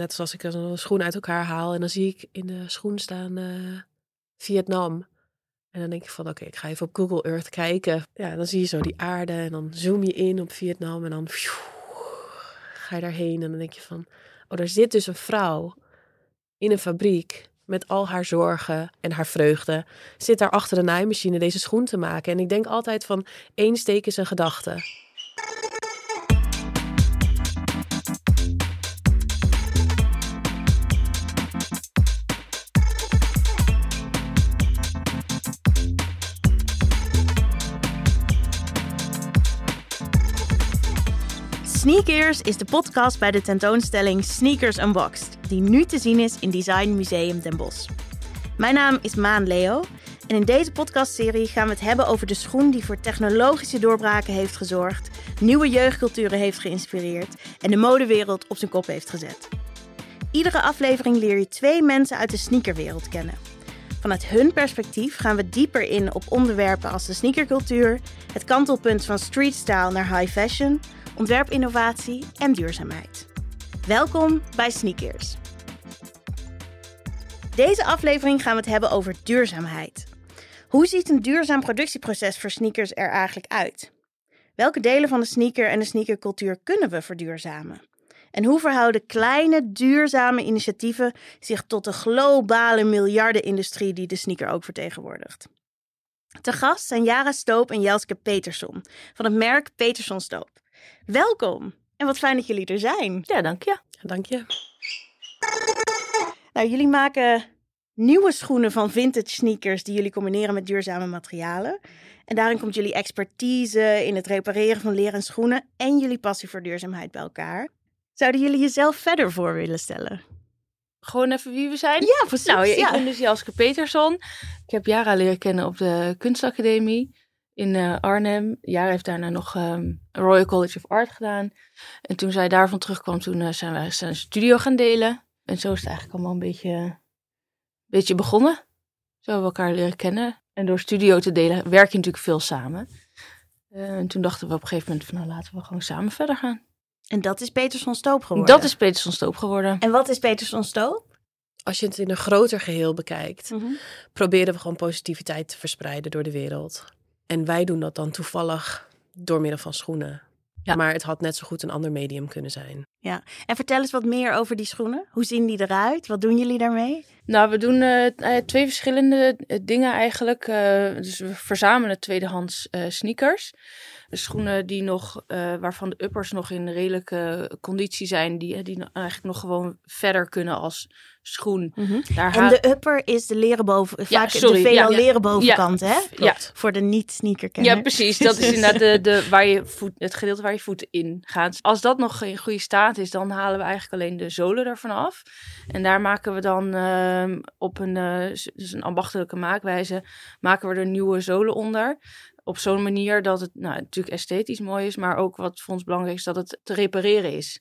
net zoals ik een schoen uit elkaar haal en dan zie ik in de schoen staan eh, Vietnam. En dan denk ik van oké, ik ga even op Google Earth kijken. Ja, dan zie je zo die aarde en dan zoom je in op Vietnam en dan ga je daarheen en dan denk je van oh, daar zit dus een vrouw in een fabriek met al haar zorgen en haar vreugde, zit daar achter de naaimachine deze schoen te maken. En ik denk altijd van één steek is een gedachte. Sneakers is de podcast bij de tentoonstelling Sneakers Unboxed, die nu te zien is in Design Museum Den Bosch. Mijn naam is Maan Leo en in deze podcastserie gaan we het hebben over de schoen die voor technologische doorbraken heeft gezorgd, nieuwe jeugdculturen heeft geïnspireerd en de modewereld op zijn kop heeft gezet. Iedere aflevering leer je twee mensen uit de sneakerwereld kennen. Vanuit hun perspectief gaan we dieper in op onderwerpen als de sneakercultuur, het kantelpunt van streetstyle naar high fashion ontwerpinnovatie en duurzaamheid. Welkom bij Sneakers. Deze aflevering gaan we het hebben over duurzaamheid. Hoe ziet een duurzaam productieproces voor sneakers er eigenlijk uit? Welke delen van de sneaker en de sneakercultuur kunnen we verduurzamen? En hoe verhouden kleine, duurzame initiatieven zich tot de globale miljardenindustrie die de sneaker ook vertegenwoordigt? Te gast zijn Jara Stoop en Jelske Peterson van het merk Peterson Stoop. Welkom en wat fijn dat jullie er zijn. Ja, dank je. Dank je. Nou, jullie maken nieuwe schoenen van vintage sneakers die jullie combineren met duurzame materialen. En daarin komt jullie expertise in het repareren van leren schoenen en jullie passie voor duurzaamheid bij elkaar. Zouden jullie jezelf verder voor willen stellen? Gewoon even wie we zijn? Ja, precies. Nou, ja, ik ben dus Jaske Peterson. Ik heb Jara leren kennen op de kunstacademie in uh, Arnhem. Jaar heeft daarna nog ehm, Royal College of Art gedaan. En toen zij daarvan terugkwam, toen eh, zijn wij zijn studio gaan delen. En zo is het eigenlijk allemaal een beetje, een beetje begonnen. Zo hebben we elkaar leren kennen. En door studio te delen werk je natuurlijk veel samen. Eh, en toen dachten we op een gegeven moment van nou laten we gewoon samen verder gaan. En dat is Peters van Stoop geworden? Dat is Peters van Stoop geworden. En wat is Peters van Stoop? als je het in een groter geheel bekijkt, mm proberen we gewoon positiviteit te verspreiden door de wereld. En wij doen dat dan toevallig door middel van schoenen. Maar het had net zo goed een ander medium kunnen zijn ja. En vertel eens wat meer over die schoenen. Hoe zien die eruit? Wat doen jullie daarmee? Nou, we doen eh, eh, twee verschillende eh, dingen eigenlijk. dus we verzamelen tweedehands uh, sneakers. Schoenen die nog, waarvan de uppers nog in redelijke conditie zijn, die, die eigenlijk nog gewoon verder kunnen als schoen. Mhm. en de upper is de leren boven, ja, vaak sorry, de veelal leren bovenkant, ja, hè? Klopt. Voor de niet sneaker -kenner. Ja, precies. Dat is inderdaad de, de, waar je voet, het gedeelte waar je voeten in gaat. Als dat nog in goede staat is, dan halen we eigenlijk alleen de zolen ervan af. En daar maken we dan ehm, op een, eh, dus een ambachtelijke maakwijze, maken we er nieuwe zolen onder. Op zo'n manier dat het nou, natuurlijk esthetisch mooi is, maar ook wat voor ons belangrijk is, dat het te repareren is.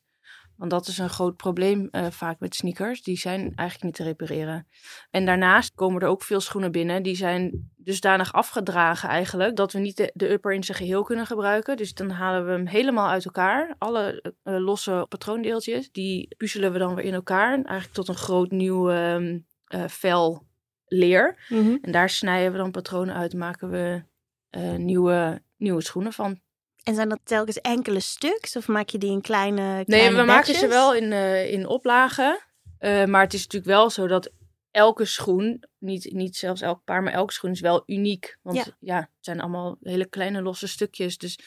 Want dat is een groot probleem eh, vaak met sneakers. Die zijn eigenlijk niet te repareren. En daarnaast komen er ook veel schoenen binnen. Die zijn dusdanig afgedragen eigenlijk. Dat we niet de, de upper in zijn geheel kunnen gebruiken. Dus dan halen we hem helemaal uit elkaar. Alle eh, eh, losse patroondeeltjes. Die puzzelen we dan weer in elkaar. Eigenlijk tot een groot nieuw ehm, vel leer. Mhm. En daar snijden we dan patronen uit. Maken we nieuwe, nieuwe schoenen van. En zijn dat telkens enkele stuks of maak je die in kleine, Nee, we maken ze wel in, eh, in oplagen. Eh, maar het is natuurlijk wel zo dat elke schoen, niet, niet zelfs elk paar, maar elke schoen is wel uniek. Want ja, het zijn allemaal hele kleine losse stukjes. Dus,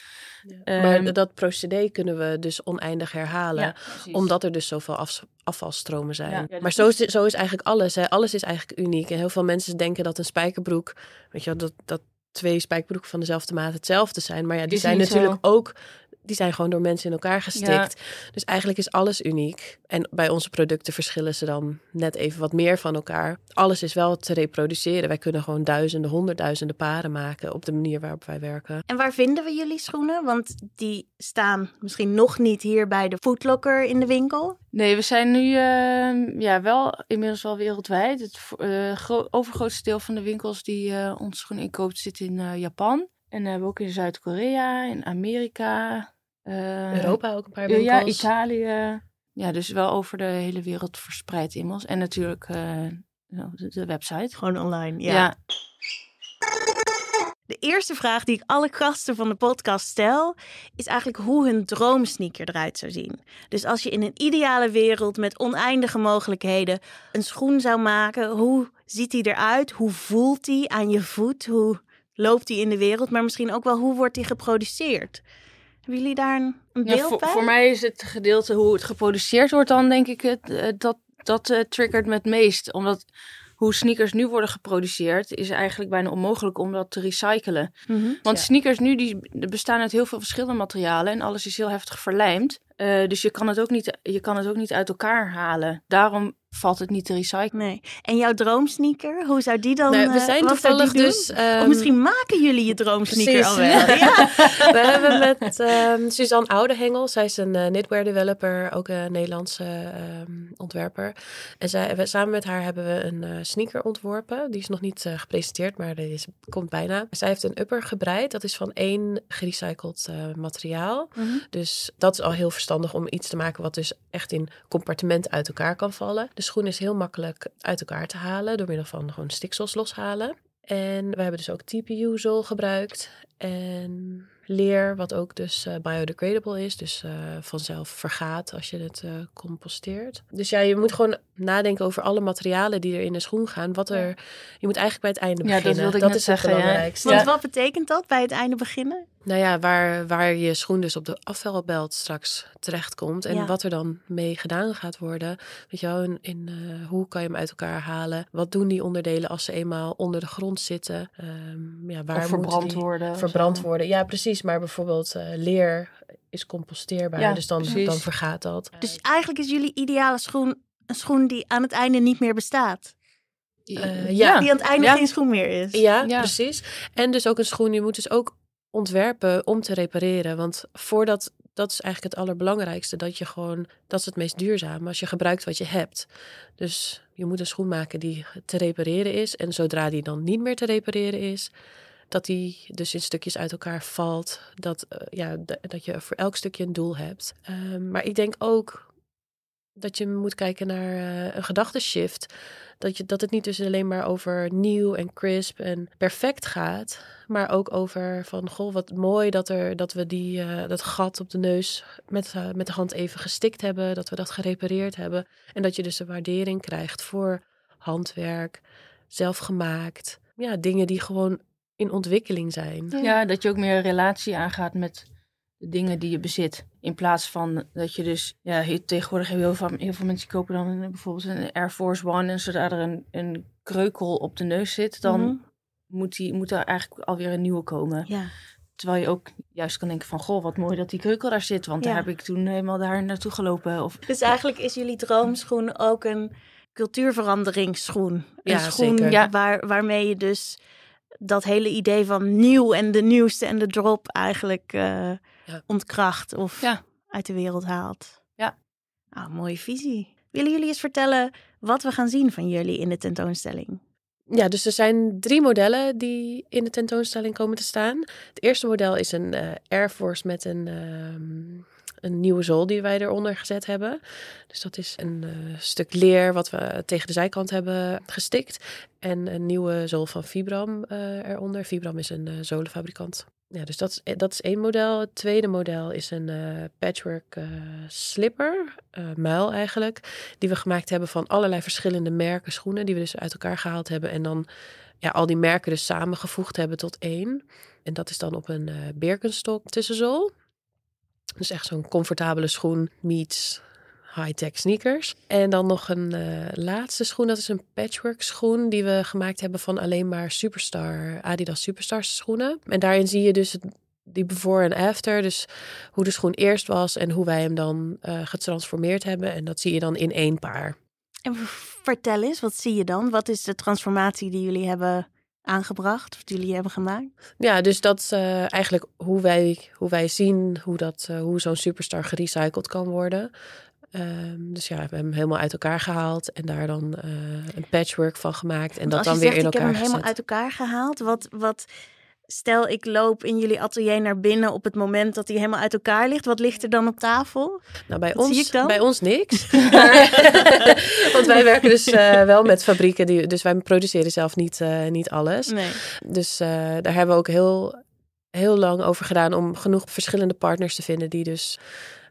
ehm, maar dat procedé kunnen we dus oneindig herhalen. omdat er dus zoveel afvalstromen zijn. maar dus zo is, zo is eigenlijk alles. Hè. Alles is eigenlijk uniek. En heel veel mensen denken dat een spijkerbroek, weet je wel, dat, dat twee spijkbroeken van dezelfde maat hetzelfde zijn. Maar ja, die zijn natuurlijk ook die zijn gewoon door mensen in elkaar gestikt. Dus eigenlijk is alles uniek. En bij onze producten verschillen ze dan net even wat meer van elkaar. Alles is wel te reproduceren. Wij kunnen gewoon duizenden, honderdduizenden paren maken op de manier waarop wij werken. En waar vinden we jullie schoenen? Want die staan misschien nog niet hier bij de Footlocker in de winkel. Nee, we zijn nu ehm, ja, wel inmiddels wel wereldwijd. Het uh, overgrootste deel van de winkels die uh, eh, ons schoen inkoopt zit in eh, Japan. En hebben eh, we ook in Zuid-Korea, in Amerika. Eh, Europa ook een paar eh, winkels. Ja, Italië. Ja, dus wel over de hele wereld verspreid immers, En natuurlijk nou, de, website. Gewoon online, ja. ja. De eerste vraag die ik alle gasten van de podcast stel, is eigenlijk hoe hun droomsneaker eruit zou zien. Dus als je in een ideale wereld met oneindige mogelijkheden een schoen zou maken, hoe ziet die eruit? Hoe voelt die aan je voet? Hoe loopt die in de wereld, maar misschien ook wel hoe wordt die geproduceerd? Hebben jullie daar een, een beeld ja, voor, mij is het gedeelte hoe het geproduceerd wordt dan denk ik het, eh, dat dat eh, triggert me het meest, omdat hoe sneakers nu worden geproduceerd, is eigenlijk bijna onmogelijk om dat te recyclen. Mhm. Want sneakers nu die bestaan uit heel veel verschillende materialen en alles is heel heftig verlijmd. Eh, dus je kan, het ook niet, je kan het ook niet uit elkaar halen. Daarom valt het niet te recyclen. Nee. En jouw droomsneaker, hoe zou die dan... Nee, nou, we eh, zijn toevallig dus... Of ehm, misschien maken jullie je droomsneaker al wel. we hebben met ehm, Suzanne Oudehengel, zij is een eh, knitwear developer, ook een Nederlandse ehm, ontwerper. En zij, samen met haar hebben we een eh, sneaker ontworpen. Die is nog niet gepresenteerd, maar die is, komt bijna. Zij heeft een upper gebreid, dat is van één gerecycled materiaal. Mhm. Dus dat is al heel verstandig om iets te maken wat dus echt in compartiment uit elkaar kan vallen. Dus schoen is heel makkelijk uit elkaar te halen door middel van gewoon stiksels loshalen. En we hebben dus ook TPU-zool gebruikt. En leer, wat ook dus uh, biodegradable is. Dus eh, vanzelf vergaat als je het eh, composteert. Dus ja, je moet gewoon nadenken over alle materialen die er in de schoen gaan. Wat er, je moet eigenlijk bij het einde beginnen. Ja, dat, ik is zeggen, Want wat betekent dat, bij het einde beginnen? Nou ja, waar, waar je schoen dus op de afvalbelt straks terechtkomt. En wat er dan mee gedaan gaat worden. Weet je wel, in, hoe kan je hem uit elkaar halen? Wat doen die onderdelen als ze eenmaal onder de grond zitten? Ehm, ja, waar of Verbrand worden, ja precies. Maar bijvoorbeeld eh, leer is composteerbaar, dus dan, dan vergaat dat. Dus eigenlijk is jullie ideale schoen een schoen die aan het einde niet meer bestaat? Eh, eh, ja. Die aan het einde geen schoen meer is. Ja, ja, precies. En dus ook een schoen, je moet dus ook ontwerpen om te repareren. Want voordat, dat is eigenlijk het allerbelangrijkste, dat je gewoon, dat is het meest duurzaam, als je gebruikt wat je hebt. Dus je moet een schoen maken die te repareren is. En zodra die dan niet meer te repareren is, dat die dus in stukjes uit elkaar valt. Dat, eh, ja, dat je voor elk stukje een doel hebt. Ehm, maar ik denk ook dat je moet kijken naar eh, een gedachteshift. Dat, je, dat het niet dus alleen maar over nieuw en crisp en perfect gaat. Maar ook over van, goh, wat mooi dat, er, dat we die, eh, dat gat op de neus met, met de hand even gestikt hebben. Dat we dat gerepareerd hebben. En dat je dus een waardering krijgt voor handwerk, zelfgemaakt. Ja, dingen die gewoon in ontwikkeling zijn. Ja. dat je ook meer een relatie aangaat met de dingen die je bezit. In plaats van dat je dus, ja, tegenwoordig heel veel, heel veel mensen kopen dan bijvoorbeeld een Air Force One en zodra er een, een kreukel op de neus zit, dan mhm. moet, die, moet er eigenlijk alweer een nieuwe komen. Ja. Terwijl je ook juist kan denken van, goh, wat mooi dat die kreukel daar zit, want daar heb ik toen helemaal daar naartoe gelopen. Of, dus eigenlijk is jullie droomschoen ook een cultuurveranderingsschoen. Een ja, schoen zeker. Waar, waarmee je dus dat hele idee van nieuw en de nieuwste en de drop eigenlijk eh, ontkracht of ja. uit de wereld haalt. Ja. Nou, mooie visie. Willen jullie eens vertellen wat we gaan zien van jullie in de tentoonstelling? Ja, dus er zijn drie modellen die in de tentoonstelling komen te staan. Het eerste model is een eh, Air Force met een ehm, een nieuwe zool die wij eronder gezet hebben. Dus dat is een eh, stuk leer wat we tegen de zijkant hebben gestikt. En een nieuwe zool van Vibram eh, eronder. Vibram is een eh, zolenfabrikant. Ja, dus dat is, dat is één model. Het tweede model is een patchwork slipper, uh, muil eigenlijk, die we gemaakt hebben van allerlei verschillende merken schoenen, die we dus uit elkaar gehaald hebben en dan ja, al die merken dus samengevoegd hebben tot één. En dat is dan op een Birkenstock tussenzool. Dus echt zo'n comfortabele schoen meets high-tech sneakers. En dan nog een eh, laatste schoen. Dat is een patchwork schoen die we gemaakt hebben van alleen maar Superstar, Adidas Superstar schoenen. En daarin zie je dus het, die before en after. Dus hoe de schoen eerst was en hoe wij hem dan eh, getransformeerd hebben. En dat zie je dan in één paar. En vertel eens, wat zie je dan? Wat is de transformatie die jullie hebben aangebracht, die jullie hebben gemaakt? Ja, dus dat is eh, eigenlijk hoe wij, hoe wij zien hoe, dat, eh, hoe zo'n superstar gerecycled kan worden. Ehm, dus ja, we hebben hem helemaal uit elkaar gehaald en daar dan eh, een patchwork van gemaakt. En dat dan weer in elkaar Ik heb hem helemaal uit elkaar gehaald. Wat, wat stel ik loop in jullie atelier naar binnen op het moment dat hij helemaal uit elkaar ligt. Wat ligt er dan op tafel? Nou, bij, ons, bij ons niks. Want wij werken dus eh, wel met fabrieken, die, dus wij produceren zelf niet, eh, niet alles. Nee. Dus eh, daar hebben we ook heel, heel lang over gedaan om genoeg verschillende partners te vinden die dus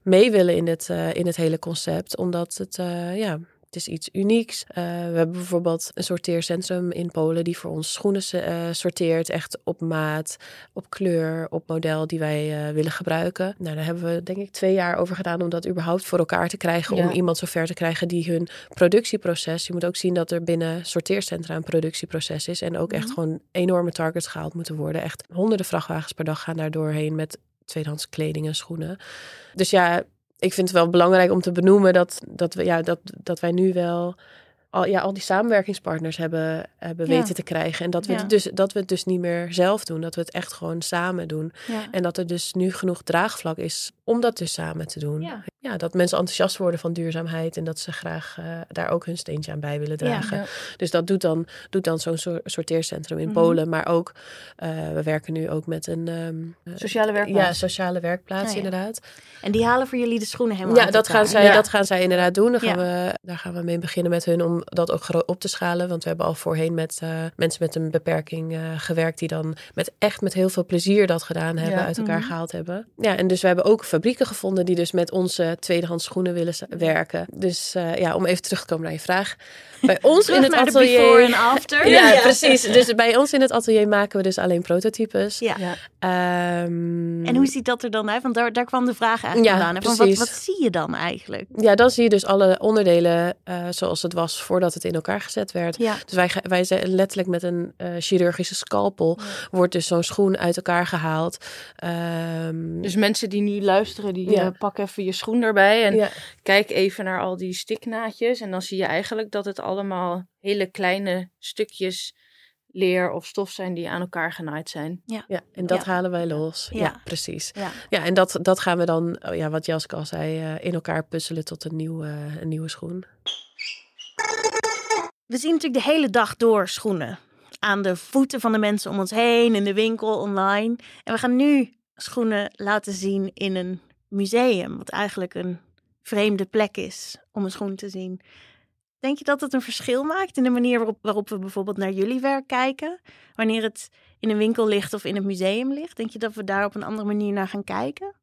mee willen in het, in het hele concept. Omdat het, ja, het is iets unieks. Eh, we hebben bijvoorbeeld een sorteercentrum in Polen die voor ons schoenen eh, sorteert. Echt op maat, op kleur, op model die wij eh, willen gebruiken. Nou, daar hebben we denk ik twee jaar over gedaan om dat überhaupt voor elkaar te krijgen. Om iemand zover te krijgen die hun productieproces. Je moet ook zien dat er binnen sorteercentra een productieproces is. En ook echt mhm. gewoon enorme targets gehaald moeten worden. Echt honderden vrachtwagens per dag gaan daar doorheen met tweedehands kleding en schoenen. Dus ja, ik vind het wel belangrijk om te benoemen dat, dat, we, ja, dat, dat wij nu wel al, ja, al die samenwerkingspartners hebben, hebben weten te krijgen. En dat we, het dus, dat we het dus niet meer zelf doen. Dat we het echt gewoon samen doen. En dat er dus nu genoeg draagvlak is om dat dus samen te doen. Ja, dat mensen enthousiast worden van duurzaamheid. En dat ze graag eh, daar ook hun steentje aan bij willen dragen. Dus dat doet dan, doet dan zo'n sorteercentrum in mhm. Polen. Maar ook, eh, we werken nu ook met een... Ehm, eh, sociale werkplaats. Ja, sociale werkplaats nou inderdaad. En die halen voor jullie de schoenen helemaal Ja, dat gaan, zij, dat gaan zij inderdaad doen. Daar gaan, we, daar gaan we mee beginnen met hun om dat ook op te schalen. Want we hebben al voorheen met eh, mensen met een beperking eh, gewerkt die dan met echt met heel veel plezier dat gedaan hebben, uit elkaar mhm. gehaald hebben. Ja, en dus we hebben ook fabrieken gevonden die dus met onze tweedehands schoenen willen werken. Dus eh, ja, om even terug te komen naar je vraag. Bij ons in het atelier. Before en after. ja, ja, precies. Dus bij ons in het atelier maken we dus alleen prototypes. Ja. Ehm, en hoe ziet dat er dan uit? Want daar, daar kwam de vraag eigenlijk ja, aan. Van wat, wat zie je dan eigenlijk? Ja, dan zie je dus alle onderdelen zoals het was voor voordat het in elkaar gezet werd. Ja. Dus wij, wij zijn letterlijk met een eh, chirurgische scalpel wordt dus zo'n schoen uit elkaar gehaald. Ehm, dus mensen die nu luisteren, die ja. Eh, pak even je schoen erbij en kijk even naar al die stiknaadjes. En dan zie je eigenlijk dat het allemaal hele kleine stukjes leer of stof zijn die aan elkaar genaaid zijn. Ja, en dat halen wij los. Ja, precies. Ja. en dat, dat gaan we dan, oh ja, wat Jaske al zei, eh, in elkaar puzzelen tot een nieuwe, een nieuwe schoen. We zien natuurlijk de hele dag door schoenen. Aan de voeten van de mensen om ons heen, in de winkel, online. En we gaan nu schoenen laten zien in een museum, wat eigenlijk een vreemde plek is om een schoen te zien. Denk je dat het een verschil maakt in de manier waarop, we bijvoorbeeld naar jullie werk kijken? Wanneer het in een winkel ligt of in het museum ligt? Denk je dat we daar op een andere manier naar gaan kijken?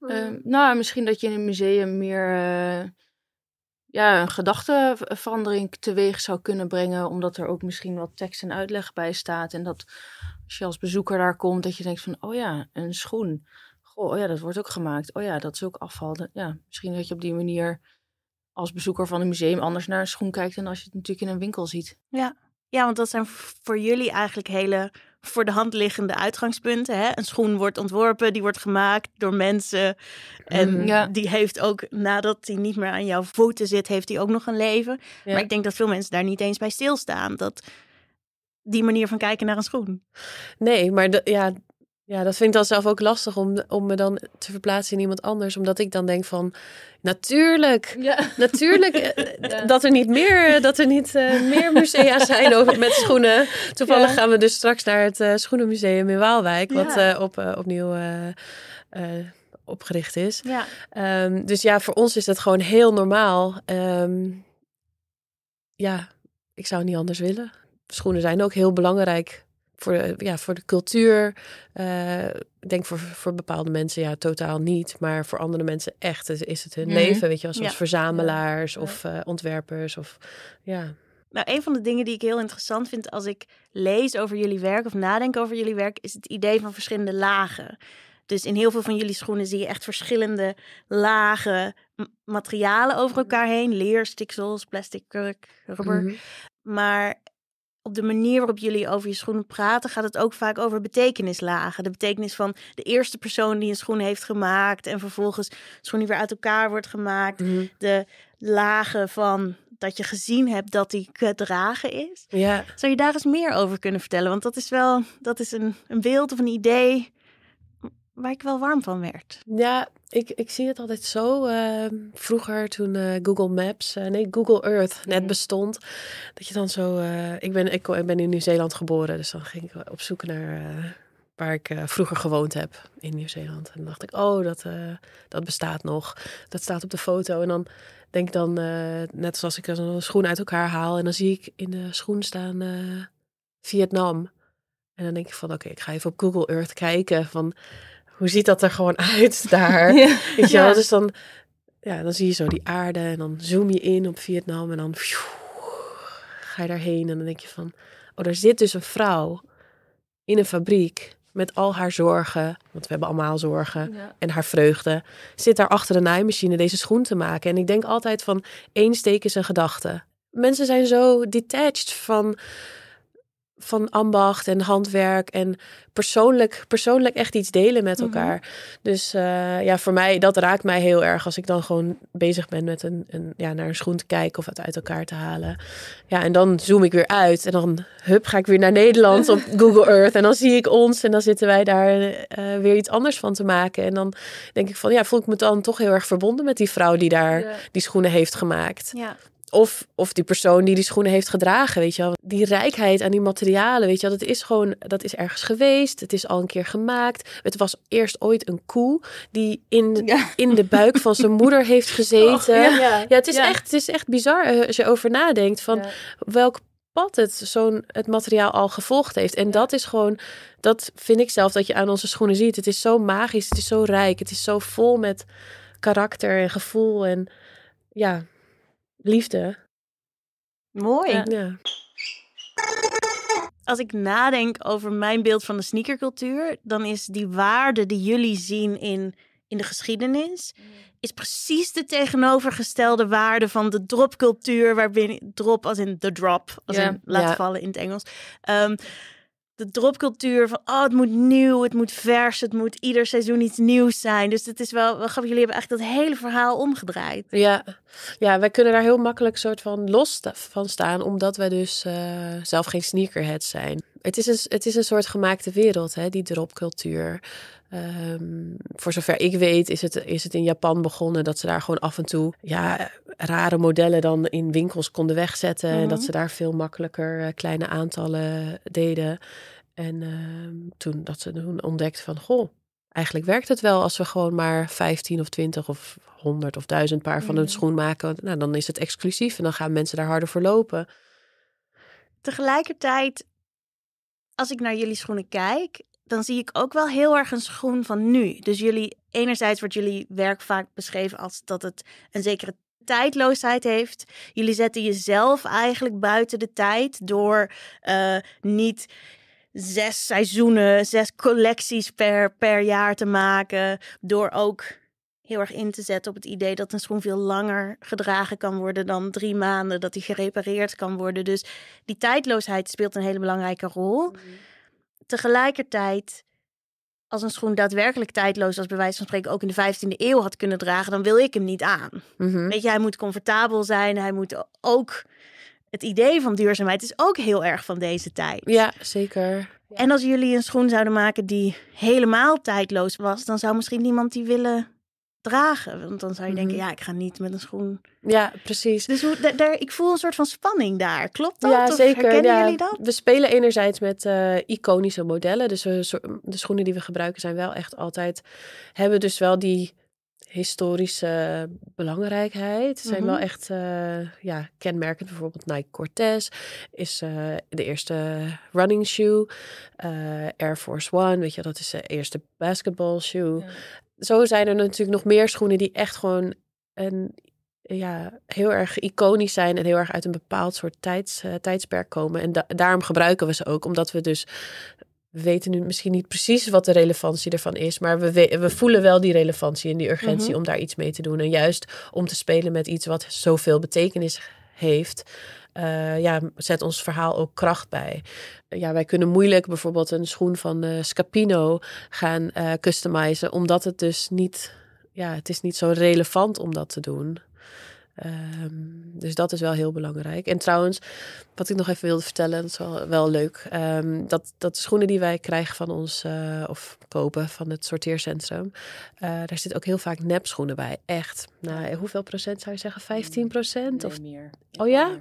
Ehm, nou, misschien dat je in een museum meer eh, ja, een gedachteverandering teweeg zou kunnen brengen. Omdat er ook misschien wat tekst en uitleg bij staat. En dat als je als bezoeker daar komt, dat je denkt van, oh ja, een schoen. Goh, oh ja, dat wordt ook gemaakt. Oh ja, dat is ook afval. Ja, misschien dat je op die manier als bezoeker van een museum anders naar een schoen kijkt dan als je het natuurlijk in een winkel ziet. Ja, ja want dat zijn voor jullie eigenlijk hele voor de hand liggende uitgangspunten. Hè? Een schoen wordt ontworpen, die wordt gemaakt door mensen. En mm. die heeft ook, nadat die niet meer aan jouw voeten zit, heeft die ook nog een leven. Maar ik denk dat veel mensen daar niet eens bij stilstaan. Dat die manier van kijken naar een schoen. Nee, maar ja, ja, dat vind ik dan zelf ook lastig om, om me dan te verplaatsen in iemand anders. Omdat ik dan denk van, natuurlijk, ja. natuurlijk eh, dat er niet meer, eh, dat er niet, eh, meer musea zijn over, met schoenen. Toevallig gaan we dus straks naar het Schoenenmuseum in Waalwijk, wat op, opnieuw opgericht is. Ja. Ehm, dus ja, voor ons is dat gewoon heel normaal. Ehm, ja, ik zou het niet anders willen. Schoenen zijn ook heel belangrijk voor de, ja, voor de cultuur. Uh, ik denk voor, voor bepaalde mensen ja, totaal niet. Maar voor andere mensen echt is, is het hun mhm. leven. Weet je, als, als verzamelaars of eh, ontwerpers. Of, ja. Nou, een van de dingen die ik heel interessant vind als ik lees over jullie werk of nadenk over jullie werk, is het idee van verschillende lagen. Dus in heel veel van jullie schoenen zie je echt verschillende lagen materialen over elkaar heen. Leer, stiksels, plastic, kurk, rubber. Mhm. Maar op de manier waarop jullie over je schoenen praten, gaat het ook vaak over betekenislagen. De betekenis van de eerste persoon die een schoen heeft gemaakt en vervolgens schoenen weer uit elkaar wordt gemaakt. Mhm. De lagen van dat je gezien hebt dat die gedragen is. Ja. Zou je daar eens meer over kunnen vertellen? Want dat is wel dat is een, een beeld of een idee waar ik wel warm van werd. Ja, ik, ik zie het altijd zo. Ehm, vroeger toen eh, Google Maps, eh, nee, Google Earth net mhm. bestond. Dat je dan zo. Eh, ik, ben, ik, ben in Nieuw-Zeeland geboren, dus dan ging ik op zoek naar. Waar ik vroeger gewoond heb in Nieuw-Zeeland. En dan dacht ik, oh, dat, dat bestaat nog. Dat staat op de foto. En dan denk ik dan, net zoals ik een schoen uit elkaar haal. En dan zie ik in de schoen staan Vietnam. En dan denk ik van, oké, ik ga even op Google Earth kijken. Van, hoe ziet dat er gewoon uit daar? Ja. Dus dan, ja, dan zie je zo die aarde en dan zoom je in op Vietnam en dan ga je daarheen en dan denk je van, oh, daar zit dus een vrouw in een fabriek met al haar zorgen, want we hebben allemaal zorgen, en haar vreugde, zit daar achter de naaimachine deze schoen te maken. En ik denk altijd van één steek is een gedachte. Mensen zijn zo detached van van ambacht en handwerk en persoonlijk, persoonlijk echt iets delen met mhm. elkaar. Dus eh, ja, voor mij, dat raakt mij heel erg als ik dan gewoon bezig ben met een, een ja, naar een schoen te kijken of het uit elkaar te halen. Ja, en dan zoom ik weer uit en dan hup, ga ik weer naar Nederland op Google Earth en dan zie ik ons en dan zitten wij daar eh, weer iets anders van te maken. En dan denk ik van, ja, voel ik me dan toch heel erg verbonden met die vrouw die daar die schoenen heeft gemaakt. Ja of, of die persoon die die schoenen heeft gedragen, weet je wel. Die rijkheid aan die materialen, weet je wel. Dat is gewoon, dat is ergens geweest. Het is al een keer gemaakt. Het was eerst ooit een koe die in, in de buik van zijn moeder heeft oh, gezeten. ja. het is, Echt, het is echt bizar eh, als je over nadenkt van welk pad het, zo'n, het materiaal al gevolgd heeft. En dat is gewoon, dat vind ik zelf dat je aan onze schoenen ziet. Het is zo magisch, het is zo rijk, het is zo vol met karakter en gevoel en ja, Liefde. Mooi. Ja. Als ik nadenk over mijn beeld van de sneakercultuur, dan is die waarde die jullie zien in, in de geschiedenis, mm. is precies de tegenovergestelde waarde van de dropcultuur, waarbinnen drop als in de drop, als in laten vallen in het Engels. Ehm, de dropcultuur van oh, het moet nieuw, het moet vers, het moet ieder seizoen iets nieuws zijn. Dus het is wel, wel jullie hebben eigenlijk dat hele verhaal omgedraaid. Ja, ja wij kunnen daar heel makkelijk soort van los van staan, omdat wij dus eh, zelf geen sneakerheads zijn. Het is, een, het is een soort gemaakte wereld, hè, die dropcultuur. Ehm, voor zover ik weet is het, is het in Japan begonnen dat ze daar gewoon af en toe ja, rare modellen dan in winkels konden wegzetten. En dat mhm. ze daar veel makkelijker eh, kleine aantallen deden. En ehm, toen dat ze toen ontdekte van, goh, eigenlijk werkt het wel als we gewoon maar 15 of 20 of 100 of 1000 paar van een mhm. schoen maken. Nou, dan is het exclusief en dan gaan mensen daar harder voor lopen. Tegelijkertijd, als ik naar jullie schoenen kijk, dan zie ik ook wel heel erg een schoen van nu. Dus jullie, enerzijds wordt jullie werk vaak beschreven als dat het een zekere tijdloosheid heeft. Jullie zetten jezelf eigenlijk buiten de tijd door eh, niet zes seizoenen, zes collecties per, per jaar te maken. Door ook heel erg in te zetten op het idee dat een schoen veel langer gedragen kan worden dan drie maanden, dat die gerepareerd kan worden. Dus die tijdloosheid speelt een hele belangrijke rol. Mhm tegelijkertijd, als een schoen daadwerkelijk tijdloos als bij wijze van spreken ook in de 15e eeuw had kunnen dragen, dan wil ik hem niet aan. Mhm. Weet je, hij moet comfortabel zijn, hij moet ook. Het idee van duurzaamheid is ook heel erg van deze tijd. Ja, zeker. En als jullie een schoen zouden maken die helemaal tijdloos was, dan zou misschien niemand die willen dragen. Want dan zou je denken, mhm. ja, ik ga niet met een schoen. Ja, precies. Dus hoe, ik voel een soort van spanning daar. Klopt dat? Ja, of zeker. Herkennen jullie dat? We spelen enerzijds met eh, iconische modellen. Dus de schoenen die we gebruiken zijn wel echt altijd... hebben dus wel die historische belangrijkheid. Zijn wel mhm. echt eh, ja, kenmerkend. Bijvoorbeeld Nike Cortez is eh, de eerste running shoe. Air Force One, weet je, dat is de eerste basketball shoe zo zijn er natuurlijk nog meer schoenen die echt gewoon een, ja, heel erg iconisch zijn en heel erg uit een bepaald soort tijds, eh, tijdsperk komen. En daarom gebruiken we ze ook, omdat we dus. We weten nu misschien niet precies wat de relevantie ervan is, maar we, we voelen wel die relevantie en die urgentie mhm. om daar iets mee te doen. En juist om te spelen met iets wat zoveel betekenis heeft, eh, ja, zet ons verhaal ook kracht bij. ja, wij kunnen moeilijk bijvoorbeeld een schoen van eh, Scapino gaan eh, customizen, omdat het dus niet, ja, het is niet zo relevant om dat te doen. Ehm, dus dat is wel heel belangrijk. En trouwens, wat ik nog even wilde vertellen, dat is wel, leuk. Ehm, dat, dat de schoenen die wij krijgen van ons, of kopen van het sorteercentrum, daar zitten ook heel vaak nepschoenen bij. Echt. Nou, hoeveel procent zou je zeggen? 15 procent? of meer. Oh ja?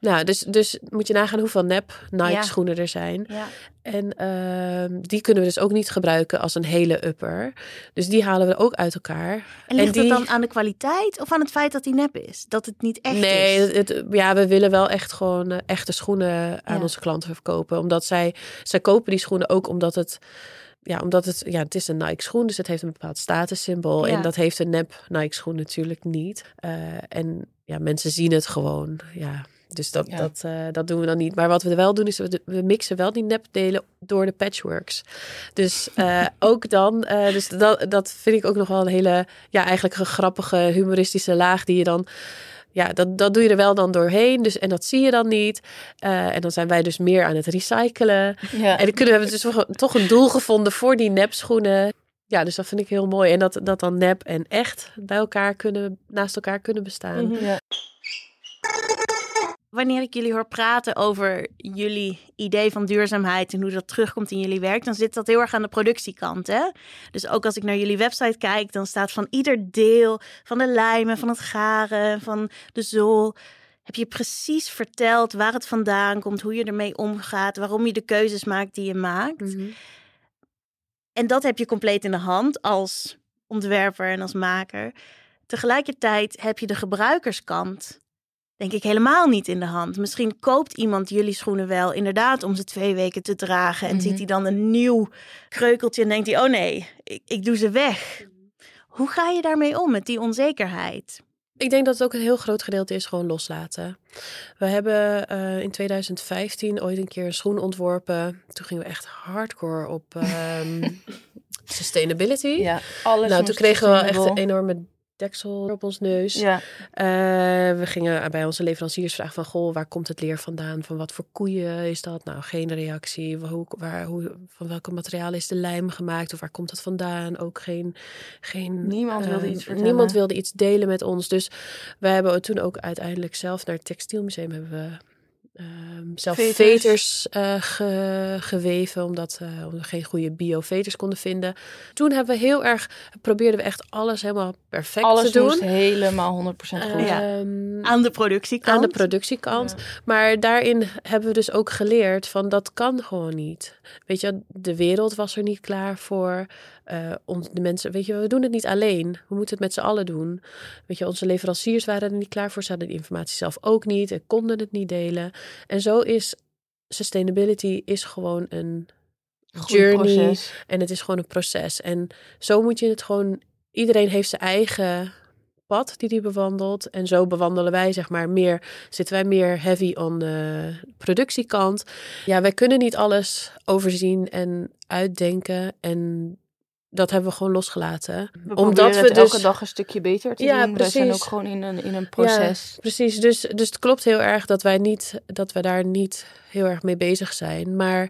Nou, dus, dus moet je nagaan hoeveel nep Nike-schoenen er zijn. Ja. En ehm, die kunnen we dus ook niet gebruiken als een hele upper. Dus die halen we ook uit elkaar. En ligt dat die... dan aan de kwaliteit of aan het feit dat die nep is? Dat het niet echt is? Nee, ja, we willen wel echt gewoon eh, echte schoenen aan onze klanten verkopen. Omdat zij, zij kopen die schoenen ook omdat het ja, omdat het, ja, het is een Nike-schoen, dus het heeft een bepaald statussymbool. Ja. En dat heeft een nep Nike-schoen natuurlijk niet. Eh, en ja, mensen zien het gewoon. Ja, dus dat, dat, eh, dat doen we dan niet. Maar wat we wel doen is, we, we mixen wel die nepdelen door de patchworks. Dus eh, ook dan, eh, dus dat, dat vind ik ook nog wel een hele, ja, eigenlijk een grappige humoristische laag die je dan ja, dat, dat doe je er wel dan doorheen. Dus, en dat zie je dan niet. en dan zijn wij dus meer aan het recyclen. En dan kunnen we dus toch, toch een doel gevonden voor die nepschoenen ja, dus dat vind ik heel mooi. En dat, dat dan nep en echt bij elkaar kunnen, naast elkaar kunnen bestaan. Mhm, ja. Wanneer ik jullie hoor praten over jullie idee van duurzaamheid en hoe dat terugkomt in jullie werk, dan zit dat heel erg aan de productiekant. Hè? Dus ook als ik naar jullie website kijk, dan staat van ieder deel, van de lijmen, van het garen, van de zool, heb je precies verteld waar het vandaan komt, hoe je ermee omgaat, waarom je de keuzes maakt die je maakt. Mm en dat heb je compleet in de hand als ontwerper en als maker. Tegelijkertijd heb je de gebruikerskant, denk ik, helemaal niet in de hand. Misschien koopt iemand jullie schoenen wel, inderdaad, om ze twee weken te dragen. En ziet mhm. hij dan een nieuw kreukeltje en denkt hij: oh nee, ik, ik doe ze weg. Mhm. Hoe ga je daarmee om met die onzekerheid? Ik denk dat het ook een heel groot gedeelte is gewoon loslaten. We hebben eh, in 2015 ooit een keer een schoen ontworpen. Toen gingen we echt hardcore op ehm, sustainability. Ja, alles. Nou, toen kregen we echt een enorme deksel op ons neus. Ja. Eh, we gingen bij onze leveranciers vragen van... Goh, waar komt het leer vandaan? Van wat voor koeien is dat? Nou, geen reactie. waar, hoe, van welke materiaal is de lijm gemaakt? Of waar komt dat vandaan? Ook geen... geen niemand, wilde ehm, iets niemand wilde iets delen met ons. Dus we hebben toen ook uiteindelijk zelf... naar het textielmuseum hebben we Ehm, zelf veters, eh, geweven, omdat, uh, omdat we geen goede bio-veters konden vinden. Toen hebben we heel erg, probeerden we echt alles helemaal perfect te doen. Alles helemaal 100% goed. Ehm, Aan de productiekant. Aan de productiekant. Maar daarin hebben we dus ook geleerd van dat kan gewoon niet. Weet je, de wereld was er niet klaar voor uh, de mensen, weet je, we doen het niet alleen. We moeten het met z'n allen doen. Weet je, onze leveranciers waren er niet klaar voor. Ze hadden de informatie zelf ook niet en konden het niet delen. En zo is sustainability is gewoon een journey. En het is gewoon een proces. En zo moet je het gewoon. Iedereen heeft zijn eigen pad die die bewandelt. En zo bewandelen wij, zeg maar, meer. Zitten wij meer heavy on de productiekant. Ja, wij kunnen niet alles overzien en uitdenken. En dat hebben we gewoon losgelaten. Omdat we dus... elke dag een stukje beter te ja, doen. Precies. We zijn ook gewoon in een, in een proces. Ja, precies, dus, dus het klopt heel erg dat wij, niet, dat wij daar niet heel erg mee bezig zijn. Maar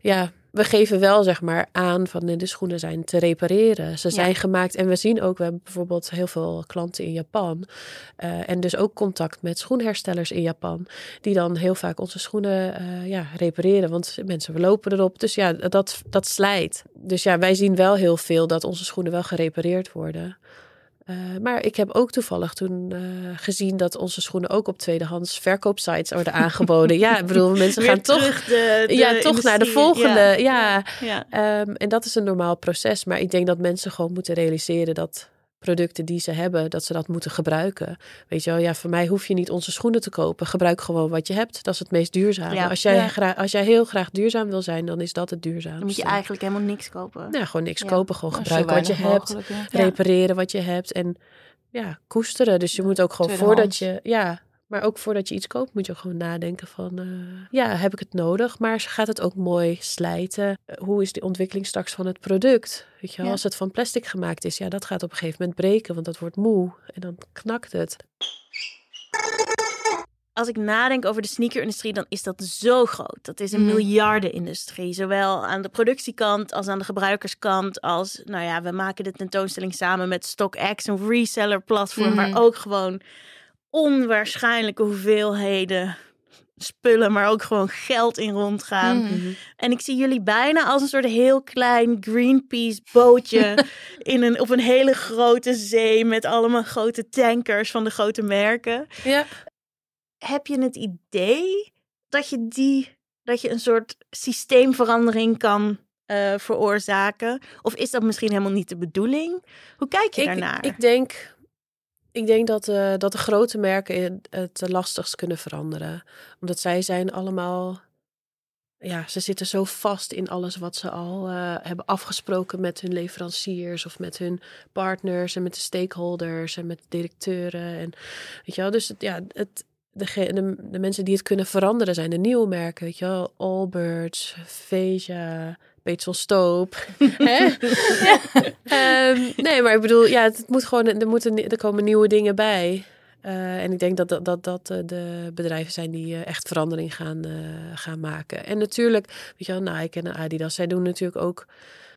ja, we geven wel zeg maar aan van de schoenen zijn te repareren. Ze zijn gemaakt en we zien ook, we hebben bijvoorbeeld heel veel klanten in Japan eh, en dus ook contact met schoenherstellers in Japan, die dan heel vaak onze schoenen eh, ja, repareren, want mensen lopen erop. Dus ja, dat, dat slijt. Dus ja, wij zien wel heel veel dat onze schoenen wel gerepareerd worden. Eh, maar ik heb ook toevallig toen eh, gezien dat onze schoenen ook op tweedehands verkoopsites worden aangeboden. ja, ik bedoel, mensen gaan toch, de, ja, toch naar de volgende. Ja. Ehm, en dat is een normaal proces. Maar ik denk dat mensen gewoon moeten realiseren dat producten die ze hebben, dat ze dat moeten gebruiken. Weet je wel, ja, voor mij hoef je niet onze schoenen te kopen. Gebruik gewoon wat je hebt. Dat is het meest duurzaam. als, jij als jij heel graag duurzaam wil zijn, dan is dat het duurzaamste. Dan moet je eigenlijk helemaal niks kopen. Ja, nou, gewoon niks kopen. Gewoon gebruiken wat je hebt. Repareren wat je hebt. En ja, koesteren. Dus je moet ook gewoon voordat je... Ja, maar ook voordat je iets koopt, moet je gewoon nadenken van, eh, ja, heb ik het nodig? Maar gaat het ook mooi slijten? Eh, hoe is de ontwikkeling straks van het product? Weet je, als het van plastic gemaakt is, ja, dat gaat op een gegeven moment breken, want dat wordt moe en dan knakt het. Als ik nadenk over de sneakerindustrie, dan is dat zo groot. Dat is een mhm. miljardenindustrie. Zowel aan de productiekant als aan de gebruikerskant. Als, nou ja, we maken de tentoonstelling samen met StockX, een reseller platform. Maar mhm. ook gewoon onwaarschijnlijke hoeveelheden spullen, maar ook gewoon geld in rondgaan. Mm En ik zie jullie bijna als een soort heel klein Greenpeace bootje in een, op een hele grote zee met allemaal grote tankers van de grote merken. Ja. Heb je het idee dat je die, dat je een soort systeemverandering kan eh, veroorzaken? Of is dat misschien helemaal niet de bedoeling? Hoe kijk je ik, daarnaar? Ik denk ik denk dat, eh, dat de grote merken het lastigst kunnen veranderen. Omdat zij zijn allemaal. Ja, ze zitten zo vast in alles wat ze al eh, hebben afgesproken met hun leveranciers of met hun partners en met de stakeholders en met de directeuren. En, weet je wel, dus ja, het, de, de, mensen die het kunnen veranderen zijn de nieuwe merken. Weet je wel, Albert, Veja, Peetson Stoop. Nee, maar ik bedoel, ja, het, moet gewoon, er, moeten, er komen nieuwe dingen bij. Eh, en ik denk dat dat, dat, dat eh, de bedrijven zijn die eh, echt verandering gaan, gaan maken. En natuurlijk, weet je wel, Nike en Adidas, zij doen natuurlijk ook,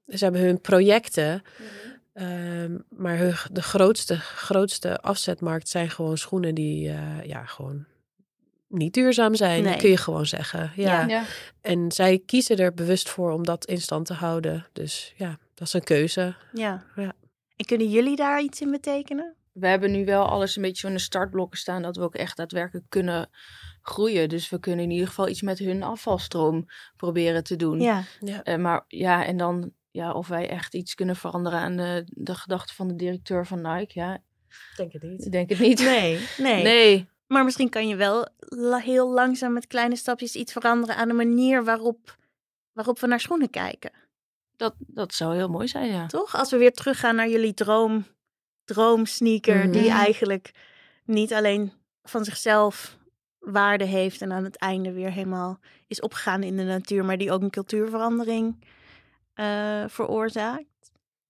ze hebben hun projecten. Mhm. Ehm, maar hun, de grootste, grootste afzetmarkt zijn gewoon schoenen die ja, gewoon niet duurzaam zijn, kun je gewoon zeggen. Ja. ja. En zij kiezen er bewust voor om dat in stand te houden. Dus ja, dat is een keuze. Ja. ja. En kunnen jullie daar iets in betekenen? We hebben nu wel alles een beetje in de startblokken staan dat we ook echt daadwerkelijk kunnen groeien. Dus we kunnen in ieder geval iets met hun afvalstroom proberen te doen. Ja. ja. Eh, maar ja, en dan ja, of wij echt iets kunnen veranderen aan de, de gedachten van de directeur van Nike. Ja. denk het niet. Ik denk het niet. Nee, nee. nee. Maar misschien kan je wel heel langzaam met kleine stapjes iets veranderen aan de manier waarop, waarop we naar schoenen kijken. Dat, dat zou heel mooi zijn, ja. Toch? Als we weer teruggaan naar jullie droom, sneaker, mm die mhm. eigenlijk niet alleen van zichzelf waarde heeft en aan het einde weer helemaal is opgegaan in de natuur, maar die ook een cultuurverandering eh, veroorzaakt.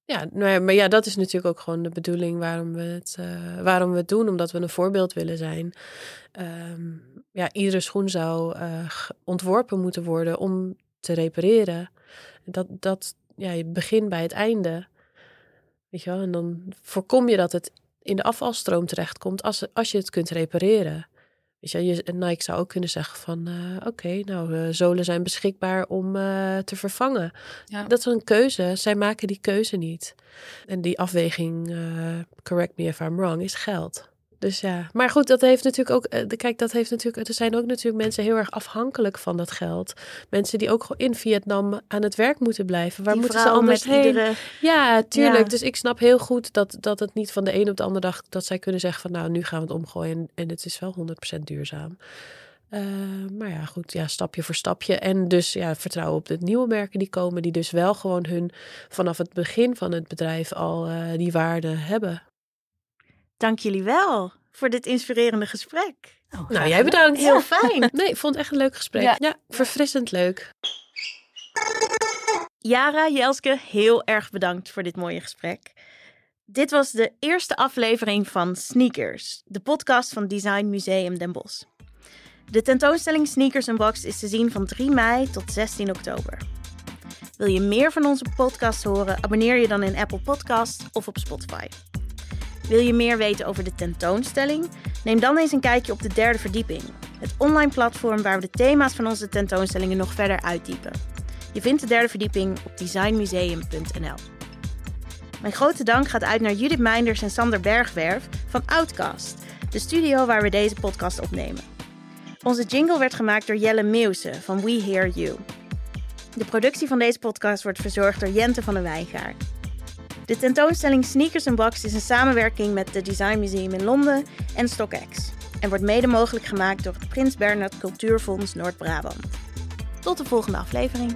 Nou ja, maar ja, dat is natuurlijk ook gewoon de bedoeling waarom we het, eh, waarom we het doen, omdat we een voorbeeld willen zijn. Ehm, ja, iedere schoen zou eh, ontworpen moeten worden om te repareren. Dat, dat, ja, je begint bij het einde. Weet je wel? En dan voorkom je dat het in de afvalstroom terechtkomt als, als je het kunt repareren. Weet je, Nike nou, zou ook kunnen zeggen van eh, oké, nou, eh, zolen zijn beschikbaar om eh, te vervangen. Ja. Dat is een keuze. Zij maken die keuze niet. En die afweging, correct me if I'm wrong, is geld. Dus ja, maar goed, dat heeft natuurlijk ook. Eh, kijk, dat heeft natuurlijk. Er zijn ook natuurlijk mensen heel erg afhankelijk van dat geld. Mensen die ook in Vietnam aan het werk moeten blijven. Waar moeten ze anders heen? Ja, tuurlijk. Dus ik snap heel goed dat, dat het niet van de een op de andere dag. dat zij kunnen zeggen van nou, nu gaan we het omgooien. En, en het is wel 100% duurzaam. Eh, maar ja, goed, ja, stapje voor stapje. En dus ja, vertrouwen op de nieuwe merken die komen, die dus wel gewoon hun vanaf het begin van het bedrijf al eh, die waarde hebben. Dank jullie wel voor dit inspirerende gesprek. Oh, nou, jij bedankt. Heel fijn. nee, ik vond het echt een leuk gesprek. Ja, verfrissend leuk. Jara, Jelske, heel erg bedankt voor dit mooie gesprek. Dit was de eerste aflevering van Sneakers, de podcast van Design Museum Den Bosch. De tentoonstelling Sneakers en Box is te zien van 3 mei tot 16 oktober. Wil je meer van onze podcast horen? Abonneer je dan in Apple Podcasts of op Spotify. Wil je meer weten over de tentoonstelling? Neem dan eens een kijkje op de derde verdieping, het online platform waar we de thema's van onze tentoonstellingen nog verder uitdiepen. Je vindt de derde verdieping op designmuseum.nl. Mijn grote dank gaat uit naar Judith Meinders en Sander Bergwerf van Outcast, de studio waar we deze podcast opnemen. Onze jingle werd gemaakt door Jelle Meuse van We Hear You. De productie van deze podcast wordt verzorgd door Jente van der Wijngaard. De tentoonstelling Sneakers and Box is een samenwerking met het Design Museum in Londen en StockX en wordt mede mogelijk gemaakt door het Prins Bernhard Cultuurfonds Noord-Brabant. Tot de volgende aflevering.